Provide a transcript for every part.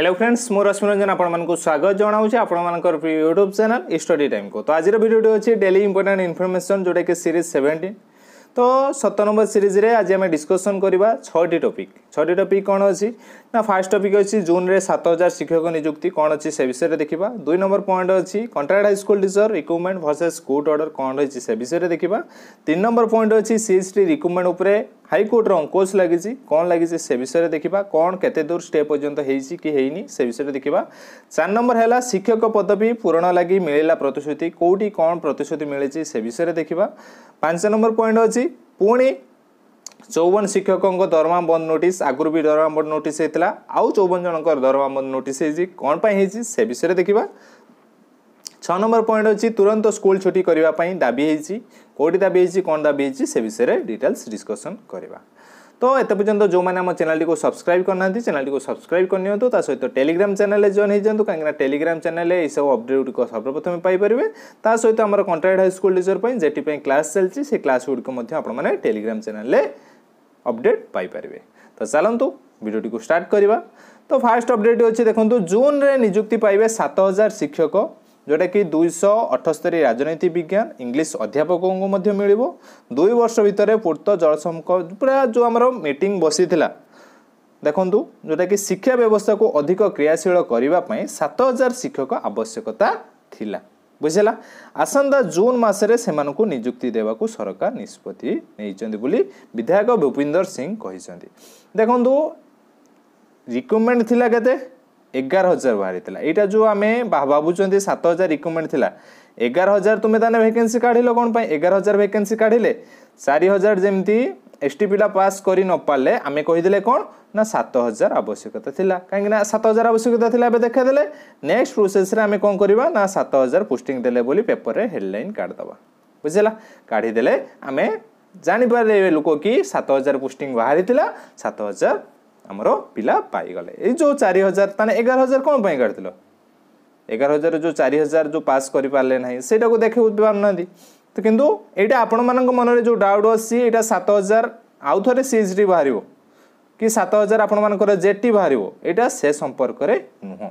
hello friends মু রশ্মিরঞ্জন আপনার স্বাগত জনাওছি আপনার ইউট্যুব চ্যানেল স্টডি টাইম কু তো আজির ভিডিওটি হচ্ছে ডেলি ইম্পর্টাট ইনফরমেসন যেটা কি সিরিজ সেভেন্টিন তো সত নম্বর সিরিজে আজ আমি ডিসকসন করা ছটি টপিক ছটি টপিক কোণ অছি ନା ଫାର୍ଷ୍ଟ ଟପିକ୍ ଅଛି ଜୁନ୍ରେ ସାତ ହଜାର ଶିକ୍ଷକ ନିଯୁକ୍ତି କ'ଣ ଅଛି ସେ ବିଷୟରେ ଦେଖିବା ଦୁଇ ନମ୍ବର ପଏଣ୍ଟ ଅଛି contract high school teacher recruitment versus court order କ'ଣ ରହିଛି ସେ ବିଷୟରେ ଦେଖିବା ତିନି ନମ୍ବର ପଏଣ୍ଟ ଅଛି ସିଏସ୍ଟି ରିକ୍ରୁଟମେଣ୍ଟ ଉପରେ ହାଇକୋର୍ଟର ଅଙ୍କୋଚ ଲାଗିଛି କ'ଣ ଲାଗିଛି ସେ ବିଷୟରେ ଦେଖିବା କ'ଣ କେତେ ଦୂର ଷ୍ଟେ ପର୍ଯ୍ୟନ୍ତ ହେଇଛି କି ହେଇନି ସେ ବିଷୟରେ ଦେଖିବା ଚାରି ନମ୍ବର ହେଲା ଶିକ୍ଷକ ପଦବୀ ପୂରଣ ଲାଗି ମିଳିଲା ପ୍ରତିଶ୍ରୁତି କେଉଁଠି କ'ଣ ପ୍ରତିଶ୍ରୁତି ମିଳିଛି ସେ ବିଷୟରେ ଦେଖିବା ପାଞ୍ଚ ନମ୍ବର ପଏଣ୍ଟ ଅଛି ପୁଣି চৌবন শিক্ষকঙ্ দরমা বন্ধ নোটিস আগুর বি দরমা বন্ধ নোটিস হয়েছিল আউ চৌবন জনকর দরমা বন্ধ নোটিস হয়েছি কোণ পাই হয়েছি সে বিষয়ে দেখিবা ছ নম্বর পয়েন্ট হচ্ছে তুরন্ত স্কুল ছুটি করা দাবি হয়েছি কোটি দাবি হয়েছি কোণ দাবি হয়েছি সে বিষয়ে ডিটেলস ডিসকসন করা তো এত পর্যন্ত যে আমার চ্যানেলটি সবসক্রাইব করে না চ্যানেলটি সবসক্রাইব করে নিও তা সহ টেলিগ্রাম চ্যানেলে জয়েন হয়ে যাতে কিনা টেলিগ্রাম চ্যানেলে এইসব আপডেট গুড়ি সর্বপ্রথমে পাইপারে তা সহ আমার কন্ট্রাক্ট হাইস্কুল টিচর যেটি ক্লাস চলছে সেই ক্লাস গুড়ি আপনার টেলিগ্রাম চ্যানেলে ଅପଡ଼େଟ୍ ପାଇପାରିବେ ତ ଚାଲନ୍ତୁ ଭିଡ଼ିଓଟିକୁ ଷ୍ଟାର୍ଟ କରିବା ତ ଫାର୍ଷ୍ଟ ଅପଡ଼େଟ୍ ଅଛି ଦେଖନ୍ତୁ ଜୁନ୍ରେ ନିଯୁକ୍ତି ପାଇବେ ସାତ ହଜାର ଶିକ୍ଷକ ଯେଉଁଟାକି ଦୁଇଶହ ଅଠସ୍ତରୀ ରାଜନୀତି ବିଜ୍ଞାନ ଇଂଲିଶ ଅଧ୍ୟାପକଙ୍କୁ ମଧ୍ୟ ମିଳିବ ଦୁଇ ବର୍ଷ ଭିତରେ ପୂର୍ତ୍ତ ଜଳସମ୍ପ ପୁରା ଯେଉଁ ଆମର ମିଟିଂ ବସିଥିଲା ଦେଖନ୍ତୁ ଯେଉଁଟାକି ଶିକ୍ଷା ବ୍ୟବସ୍ଥାକୁ ଅଧିକ କ୍ରିୟାଶୀଳ କରିବା ପାଇଁ ସାତ ହଜାର ଶିକ୍ଷକ ଆବଶ୍ୟକତା ଥିଲା ବୁଝିଲା ଆସନ୍ତା ଜୁନ୍ ମାସରେ ସେମାନଙ୍କୁ ନିଯୁକ୍ତି ଦେବାକୁ ସରକାର ନିଷ୍ପତ୍ତି ନେଇଛନ୍ତି ବୋଲି ବିଧାୟକ ଭୂପିନ୍ଦର ସିଂ କହିଛନ୍ତି ଦେଖନ୍ତୁ ରିକ୍ରୁଟମେଣ୍ଟ ଥିଲା କେତେ ଏଗାର ହଜାର ବାହାରିଥିଲା ଏଇଟା ଯେଉଁ ଆମେ ଭାବୁଛନ୍ତି ସାତ ହଜାର ରିକ୍ରୁଟମେଣ୍ଟ ଥିଲା ଏଗାର ହଜାର ତୁମେ ତାହେଲେ ଭେକେନ୍ସି କାଢ଼ିଲ କ'ଣ ପାଇଁ ଏଗାର ହଜାର ଭେକେନ୍ସି କାଢ଼ିଲେ ଚାରି ହଜାର ଯେମିତି এসটিপিটা পাস করে নপারলে আমি কহিদেলে কোণ না সাত হাজার আবশ্যকতা লা কিনা সাত হাজার আবশ্যকতা লা এবার দেখা দেলে নেক্সট প্রোসেসরে আমি কম করা না সাত হাজার পোস্টিং দেলে বলে পেপরের হেডলাইন কাঢ়িদেবা বুঝলা কাঢ়িদেলে আমি জাঁপারে লোক কি সাত হাজার পোস্টিং বাহারি সাত হাজার আমার পিলা পাইগলে এই যে চারি হাজার তাহলে এগার হাজার কম পাই কাঢ়িল এগার হাজার যে চারি হাজার যে পাস করে পারলে না সেটা দেখে পারু না ତ କିନ୍ତୁ ଏଇଟା ଆପଣମାନଙ୍କ ମନରେ ଯେଉଁ ଡାଉଟ୍ ଅଛି ଏଇଟା ସାତ ହଜାର ଆଉ ଥରେ ସିଏଚ୍ଟି ବାହାରିବ କି ସାତ ହଜାର ଆପଣମାନଙ୍କର ଜେଟି ବାହାରିବ ଏଇଟା ସେ ସମ୍ପର୍କରେ ନୁହଁ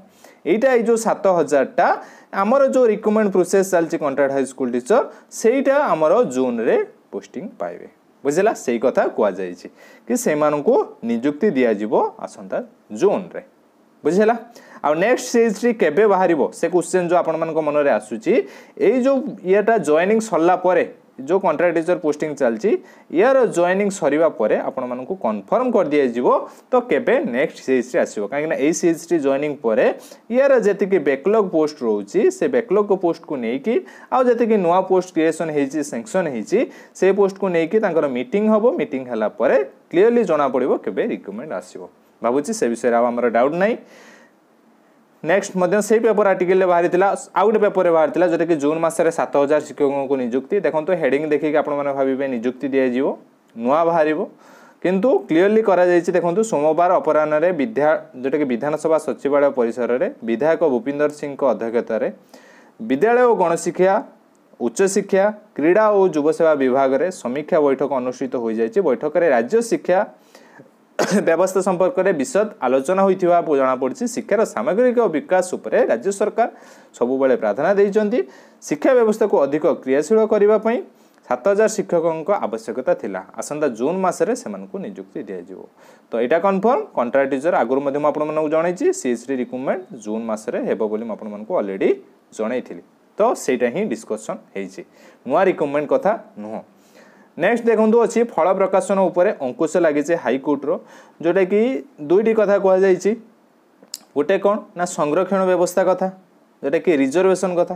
ଏଇଟା ଏଇ ଯେଉଁ ସାତ ହଜାରଟା ଆମର ଯେଉଁ ରିକମେଣ୍ଡ ପ୍ରୋସେସ୍ ଚାଲିଛି କଣ୍ଟ୍ରାକ୍ଟ ହାଇସ୍କୁଲ ଟିଚର ସେଇଟା ଆମର ଜୁନ୍ରେ ପୋଷ୍ଟିଂ ପାଇବେ ବୁଝିଲା ସେଇ କଥା କୁହାଯାଇଛି କି ସେମାନଙ୍କୁ ନିଯୁକ୍ତି ଦିଆଯିବ ଆସନ୍ତା ଜୁନ୍ରେ ବୁଝିହେଲା ଆଉ ନେକ୍ସଟ ସିରିଜଟି କେବେ ବାହାରିବ ସେ କ୍ୱେଶ୍ଚିନ୍ ଯେଉଁ ଆପଣମାନଙ୍କ ମନରେ ଆସୁଛି ଏଇ ଯେଉଁ ଇଏଟା ଜଏନିଂ ସରିଲା ପରେ ଯେଉଁ କଣ୍ଟ୍ରାକ୍ଟ ଟିଚର ପୋଷ୍ଟିଂ ଚାଲିଛି ଏହାର ଜଏନିଂ ସରିବା ପରେ ଆପଣମାନଙ୍କୁ କନଫର୍ମ କରିଦିଆଯିବ ତ କେବେ ନେକ୍ସଟ ସିରିଜଟି ଆସିବ କାହିଁକିନା ଏଇ ସିରିଜଟି ଜଏନିଂ ପରେ ଏହାର ଯେତିକି ବ୍ୟାକଲଗ୍ ପୋଷ୍ଟ ରହୁଛି ସେ ବ୍ୟାକଲଗ୍ ପୋଷ୍ଟକୁ ନେଇକି ଆଉ ଯେତିକି ନୂଆ ପୋଷ୍ଟ କ୍ରିଏସନ୍ ହେଇଛି ସେଙ୍କସନ୍ ହେଇଛି ସେ ପୋଷ୍ଟକୁ ନେଇକି ତାଙ୍କର ମିଟିଂ ହେବ ମିଟିଂ ହେଲା ପରେ କ୍ଲିଅରଲି ଜଣାପଡ଼ିବ କେବେ ରିକ୍ରୁଟମେଣ୍ଟ ଆସିବ ଭାବୁଛି ସେ ବିଷୟରେ ଆଉ ଆମର ଡାଉଟ୍ ନାହିଁ ନେକ୍ସଟ ମଧ୍ୟ ସେଇ ପେପର ଆର୍ଟିକଲରେ ବାହାରିଥିଲା ଆଉ ଗୋଟେ ପେପରରେ ବାହାରିଥିଲା ଯେଉଁଟାକି ଜୁନ୍ ମାସରେ ସାତ ହଜାର ଶିକ୍ଷକଙ୍କୁ ନିଯୁକ୍ତି ଦେଖନ୍ତୁ ହେଡ଼ିଂ ଦେଖିକି ଆପଣମାନେ ଭାବିବେ ନିଯୁକ୍ତି ଦିଆଯିବ ନୂଆ ବାହାରିବ କିନ୍ତୁ କ୍ଲିଅରଲି କରାଯାଇଛି ଦେଖନ୍ତୁ ସୋମବାର ଅପରାହ୍ନରେ ବିଧା ଯେଉଁଟାକି ବିଧାନସଭା ସଚିବାଳୟ ପରିସରରେ ବିଧାୟକ ଭୂପିନ୍ଦର ସିଂଙ୍କ ଅଧ୍ୟକ୍ଷତାରେ ବିଦ୍ୟାଳୟ ଓ ଗଣଶିକ୍ଷା ଉଚ୍ଚଶିକ୍ଷା କ୍ରୀଡ଼ା ଓ ଯୁବସେବା ବିଭାଗରେ ସମୀକ୍ଷା ବୈଠକ ଅନୁଷ୍ଠିତ ହୋଇଯାଇଛି ବୈଠକରେ ରାଜ୍ୟ ଶିକ୍ଷା ব্যবস্থা সম্পর্কে বিশদ আলোচনা হয়েছে জনাপড়ছে শিক্ষার সামগ্রিক বিকাশ উপরে রাজ্য সরকার সবুলে প্রাধান্য দিয়েছেন শিক্ষা ব্যবস্থাকে অধিক ক্রিয়াশীল করা সাত হাজার শিক্ষকঙ্ক আবশ্যকতা লা আসন্তা জুন মাসে সে নিযুক্তি দিয়াযিব তো এটা কনফর্ম কন্ট্রাক্ট টিচর আগর আপনার জনাইছি সিএসডি রিক্রুটমেন্ট জুন মাসে হব বলে আপনার অলরেডি জনাইলি তো সেইটা হি ডিসকসন হয়েছে নয় রিক্রুটমেন্ট কথা নুহ নেক্সট দেখুন অছি ফল প্রকাশন উপরে অঙ্কুশ লাগিছে হাইকোর্টর যেটা কি দুইটি কথা কুযাই গোটে কোণ না সংরক্ষণ ব্যবস্থা কথা যেটা কি রিজর্ভেশন কথা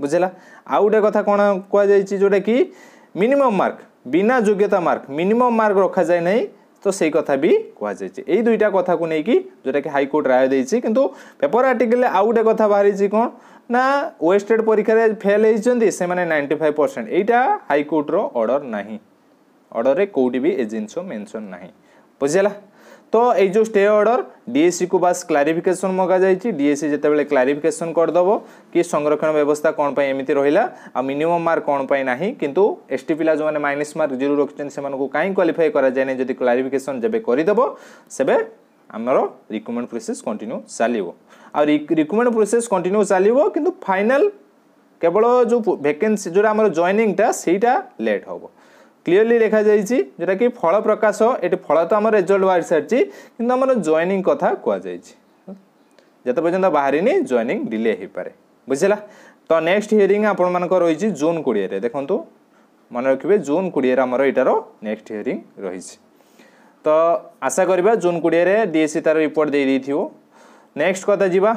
বুঝলা আউ গোটে কথা কোণ কুযাই যেটা কি মিনিমম মার্ক বিনা যোগ্যতা মার্ক মিনিমম মার্ক রখা যায় নাই তো সেই কথা ବି କୁହାଯାଇଛି ଏଇ ଦୁଇଟା କଥାକୁ ନେଇକି ଯେଉଁଟାକି ହାଇକୋର୍ଟ ରାୟ ଦେଇଛି କିନ୍ତୁ ପେପର ଆର୍ଟିକଲରେ ଆଉ ଗୋଟେ କଥା ବାହାରିଛି କ'ଣ ନା ୱେଷ୍ଟେଡ଼ ପରୀକ୍ଷାରେ ଫେଲ୍ ହେଇଛନ୍ତି ସେମାନେ ନାଇଣ୍ଟି ଫାଇଭ୍ ପରସେଣ୍ଟ ଏଇଟା ହାଇକୋର୍ଟର ଅର୍ଡ଼ର ନାହିଁ ଅର୍ଡ଼ରରେ କେଉଁଠି ବି ଏ ଜିନିଷ ମେନସନ୍ ନାହିଁ ବୁଝିହେଲା तो यो स्टे अर्डर डीएससी को बास क्लारिफिकेसन मगा जाइए डीएससी जितेबाला क्लारिफिकेसन करदेव कि संरक्षण व्यवस्था कौन पर एमती रहा आ मिनिमम मार्क कौन पर ना कितु एस टी पिला जो मैंने माइनस मार्क जीरो रखुच्च से कहीं क्वाफाए कराए जब क्लारिफिकेसन जब करदेव से ଆମର ରିକ୍ରୁଟମେଣ୍ଟ ପ୍ରୋସେସ୍ କଣ୍ଟିନ୍ୟୁ ଚାଲିବ ଆଉ ରିକ୍ରୁଟମେଣ୍ଟ ପ୍ରୋସେସ୍ କଣ୍ଟିନ୍ୟୁ ଚାଲିବ କିନ୍ତୁ ଫାଇନାଲ୍ କେବଳ ଯେଉଁ ଭେକେନ୍ସି ଯେଉଁଟା ଆମର ଜଏନିଂଟା ସେଇଟା ଲେଟ୍ ହେବ ক্লিয়রলি লেখা যাইছি যেটা কি ফল প্রকাশ এটি ফল তো আমার রেজল্ট বাহারি সারিছি কিন্তু আমার জয়নিং কথা কুযাইছি যেত পর্যন্ত বাহারিনি জয়নিং ডিলে হয়ে বুঝলা তো নেক্সট হিয়ারিং আপনার রয়েছে জুন কোড়িয়ে দেখুন মনে রাখবে জুন কোড়িয়ে আমার এটার নেক্সট হিয়ারিং রয়েছে তো আশা করা জুন কোড়িয়ে ডিএসসি তার রিপোর্ট দিয়ে দিয়েছিল নেক্সট কথা যা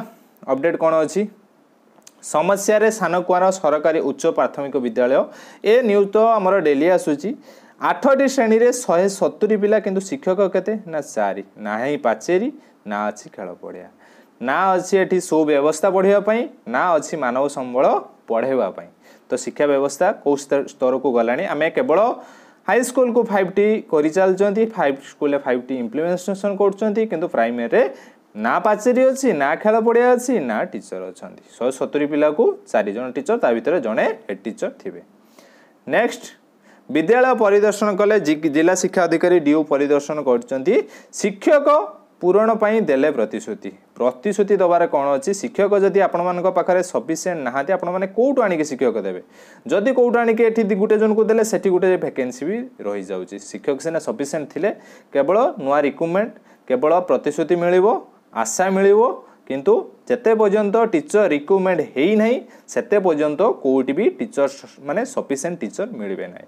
অপডেট কোণ অ ସମସ୍ୟାରେ ସାନକୁଆର ସରକାରୀ ଉଚ୍ଚ ପ୍ରାଥମିକ ବିଦ୍ୟାଳୟ ଏ ନ୍ୟୁଜ୍ ତ ଆମର ଡେଲି ଆସୁଛି ଆଠଟି ଶ୍ରେଣୀରେ ଶହେ ସତୁରି ପିଲା କିନ୍ତୁ ଶିକ୍ଷକ କେତେ ନା ଚାରି ନାହିଁ ପାଚେରୀ ନା ଅଛି ଖେଳ ପଡ଼ିଆ ନା ଅଛି ଏଠି ସୁବ୍ୟବସ୍ଥା ପଢ଼ିବା ପାଇଁ ନା ଅଛି ମାନବ ସମ୍ବଳ ପଢ଼େଇବା ପାଇଁ ତ ଶିକ୍ଷା ବ୍ୟବସ୍ଥା କେଉଁ ସ୍ତରକୁ ଗଲାଣି ଆମେ କେବଳ ହାଇସ୍କୁଲକୁ ଫାଇଭ୍ ଟି କରିଚାଲିଛନ୍ତି ଫାଇଭ୍ ସ୍କୁଲରେ ଫାଇଭ୍ ଟି ଇମ୍ପ୍ଲିମେଣ୍ଟେସନ୍ କରୁଛନ୍ତି କିନ୍ତୁ ପ୍ରାଇମେରୀରେ ନା ପାଚେରୀ ଅଛି ନା ଖେଳ ପଡ଼ିଆ ଅଛି ନା ଟିଚର୍ ଅଛନ୍ତି ଶହେ ସତୁରି ପିଲାକୁ ଚାରି ଜଣ ଟିଚର୍ ତା ଭିତରେ ଜଣେ ହେଡ଼ ଟିଚର୍ ଥିବେ ନେକ୍ସଟ ବିଦ୍ୟାଳୟ ପରିଦର୍ଶନ କଲେ ଜିଲ୍ଲା ଶିକ୍ଷା ଅଧିକାରୀ ଡିଓ ପରିଦର୍ଶନ କରିଛନ୍ତି ଶିକ୍ଷକ ପୂରଣ ପାଇଁ ଦେଲେ ପ୍ରତିଶ୍ରୁତି ପ୍ରତିଶ୍ରୁତି ଦେବାର କ'ଣ ଅଛି ଶିକ୍ଷକ ଯଦି ଆପଣମାନଙ୍କ ପାଖରେ ସଫିସିଏଣ୍ଟ ନାହାନ୍ତି ଆପଣମାନେ କେଉଁଠୁ ଆଣିକି ଶିକ୍ଷକ ଦେବେ ଯଦି କେଉଁଠୁ ଆଣିକି ଏଠି ଗୋଟେ ଜଣଙ୍କୁ ଦେଲେ ସେଠି ଗୋଟେ ଭେକେନ୍ସି ବି ରହିଯାଉଛି ଶିକ୍ଷକ ସିନା ସଫିସିଏଣ୍ଟ ଥିଲେ କେବଳ ନୂଆ ରିକ୍ରୁଟମେଣ୍ଟ କେବଳ ପ୍ରତିଶ୍ରୁତି ମିଳିବ আশা মিলব কিন্তু যেতে পর্যন্ত টিচর রিক্রুটমেন্ট হই না সেতে পর্যন্ত কোটি বি টিচর মানে সফিসিয়েন্ট টিচর মিলবে না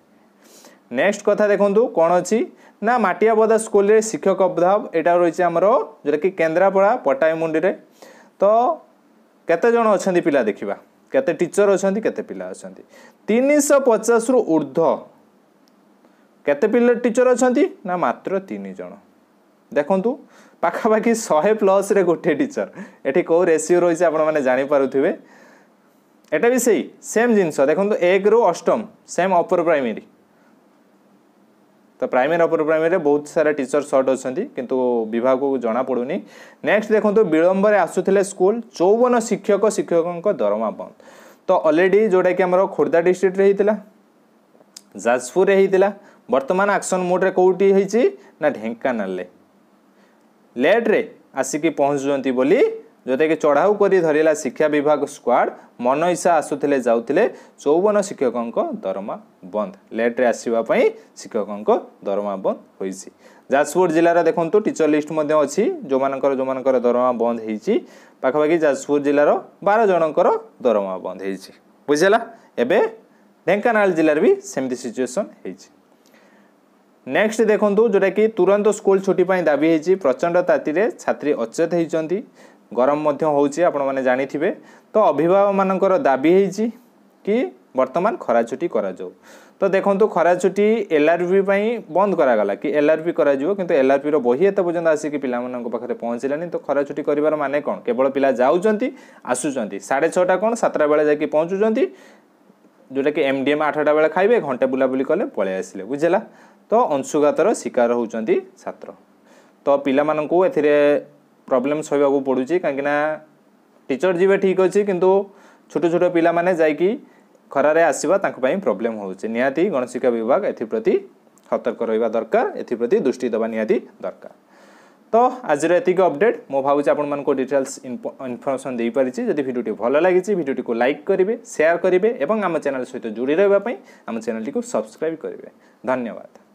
নেক্সট কথা দেখুন কোণ অছি না মাটিয়াপদা স্কুলে শিক্ষক অভাব এটা রয়েছে আমার যেটাকি কেন্দ্রাপড়া পটাইমুন্ডিরে তো কেতজন অনেক পিলা দেখিবা কেতে টিচর অনেক কেতে পিলা অনেক তিনশো পচাশ রু ঊর্ধ্ব কেতে পিলা টিচর অনেক না মাত্র তিন ଦେଖନ୍ତୁ ପାଖାପାଖି ଶହେ ପ୍ଲସ୍ରେ ଗୋଟିଏ ଟିଚର୍ ଏଠି କେଉଁ ରେସିଓ ରହିଛି ଆପଣମାନେ ଜାଣିପାରୁଥିବେ ଏଇଟା ବି ସେଇ ସେମ୍ ଜିନିଷ ଦେଖନ୍ତୁ ଏକରୁ ଅଷ୍ଟମ ସେମ୍ ଅପର ପ୍ରାଇମେରୀ ତ ପ୍ରାଇମେରୀ ଅପର ପ୍ରାଇମେରୀରେ ବହୁତ ସାରା ଟିଚର ସର୍ଟ ଅଛନ୍ତି କିନ୍ତୁ ବିଭାଗକୁ ଜଣାପଡ଼ୁନି ନେକ୍ସଟ ଦେଖନ୍ତୁ ବିଳମ୍ବରେ ଆସୁଥିଲେ ସ୍କୁଲ ଚଉବନ ଶିକ୍ଷକ ଶିକ୍ଷକଙ୍କ ଦରମା ବନ୍ଦ ତ ଅଲରେଡ଼ି ଯେଉଁଟାକି ଆମର ଖୋର୍ଦ୍ଧା ଡିଷ୍ଟ୍ରିକ୍ଟରେ ହେଇଥିଲା ଯାଜପୁରରେ ହେଇଥିଲା ବର୍ତ୍ତମାନ ଆକ୍ସନ୍ ମୋଡ଼ରେ କେଉଁଠି ହେଇଛି ନା ଢେଙ୍କାନାଳରେ ଲେଟ୍ରେ ଆସିକି ପହଞ୍ଚୁଛନ୍ତି ବୋଲି ଯେଉଁଟାକି ଚଢ଼ାଉ କରି ଧରିଲା ଶିକ୍ଷା ବିଭାଗ ସ୍କ୍ୱାଡ଼ ମନ ଇଚ୍ଛା ଆସୁଥିଲେ ଯାଉଥିଲେ ଚଉବନ ଶିକ୍ଷକଙ୍କ ଦରମା ବନ୍ଦ ଲେଟ୍ରେ ଆସିବା ପାଇଁ ଶିକ୍ଷକଙ୍କ ଦରମା ବନ୍ଦ ହୋଇଛି ଯାଜପୁର ଜିଲ୍ଲାର ଦେଖନ୍ତୁ ଟିଚର୍ ଲିଷ୍ଟ ମଧ୍ୟ ଅଛି ଯେଉଁମାନଙ୍କର ଯେଉଁମାନଙ୍କର ଦରମା ବନ୍ଦ ହୋଇଛି ପାଖାପାଖି ଯାଜପୁର ଜିଲ୍ଲାର ବାର ଜଣଙ୍କର ଦରମା ବନ୍ଦ ହୋଇଛି ବୁଝିହେଲା ଏବେ ଢେଙ୍କାନାଳ ଜିଲ୍ଲାରେ ବି ସେମିତି ସିଚୁଏସନ୍ ହୋଇଛି ନେକ୍ସଟ ଦେଖନ୍ତୁ ଯେଉଁଟାକି ତୁରନ୍ତ ସ୍କୁଲ ଛୁଟି ପାଇଁ ଦାବି ହେଇଛି ପ୍ରଚଣ୍ଡ ତାତିରେ ଛାତ୍ରୀ ଅଚେତ ହୋଇଛନ୍ତି ଗରମ ମଧ୍ୟ ହେଉଛି ଆପଣମାନେ ଜାଣିଥିବେ ତ ଅଭିଭାବକମାନଙ୍କର ଦାବି ହେଇଛି କି ବର୍ତ୍ତମାନ ଖରା ଛୁଟି କରାଯାଉ ତ ଦେଖନ୍ତୁ ଖରା ଛୁଟି ଏଲ୍ଆର୍ବି ପାଇଁ ବନ୍ଦ କରାଗଲା କି ଏଲ୍ଆର୍ବି କରାଯିବ କିନ୍ତୁ ଏଲ୍ଆର୍ବିର ବହି ଏତେ ପର୍ଯ୍ୟନ୍ତ ଆସିକି ପିଲାମାନଙ୍କ ପାଖରେ ପହଞ୍ଚିଲାନି ତ ଖରା ଛୁଟି କରିବାର ମାନେ କ'ଣ କେବଳ ପିଲା ଯାଉଛନ୍ତି ଆସୁଛନ୍ତି ସାଢ଼େ ଛଅଟା କ'ଣ ସାତଟା ବେଳେ ଯାଇକି ପହଞ୍ଚୁଛନ୍ତି ଯେଉଁଟାକି ଏମ୍ ଡି ଏମ୍ ଆଠଟା ବେଳେ ଖାଇବେ ଘଣ୍ଟେ ବୁଲାବୁଲି କଲେ ପଳାଇ ଆସିଲେ ବୁଝିଲା ତ ଅଂଶୁଘାତର ଶିକାର ହେଉଛନ୍ତି ଛାତ୍ର ତ ପିଲାମାନଙ୍କୁ ଏଥିରେ ପ୍ରୋବ୍ଲେମ୍ ସହିବାକୁ ପଡ଼ୁଛି କାହିଁକିନା ଟିଚର ଯିବେ ଠିକ୍ ଅଛି କିନ୍ତୁ ଛୋଟ ଛୋଟ ପିଲାମାନେ ଯାଇକି ଖରାରେ ଆସିବା ତାଙ୍କ ପାଇଁ ପ୍ରୋବ୍ଲେମ୍ ହେଉଛି ନିହାତି ଗଣଶିକ୍ଷା ବିଭାଗ ଏଥିପ୍ରତି ସତର୍କ ରହିବା ଦରକାର ଏଥିପ୍ରତି ଦୃଷ୍ଟି ଦେବା ନିହାତି ଦରକାର তো আজর এতিক অপডেট মু ভাবুছি আপনার ডিটেলস ইনফরমেশন দিয়েপারিছি যদি ভিডিওটি ভালো লাগিছে ভিডিওটিকে লাইক করবে সেয়ার করবে এবং আমার চ্যানেল সহ যোড়ি রহবা আমার চ্যানেলটি সবসক্রাইব করবে ধন্যবাদ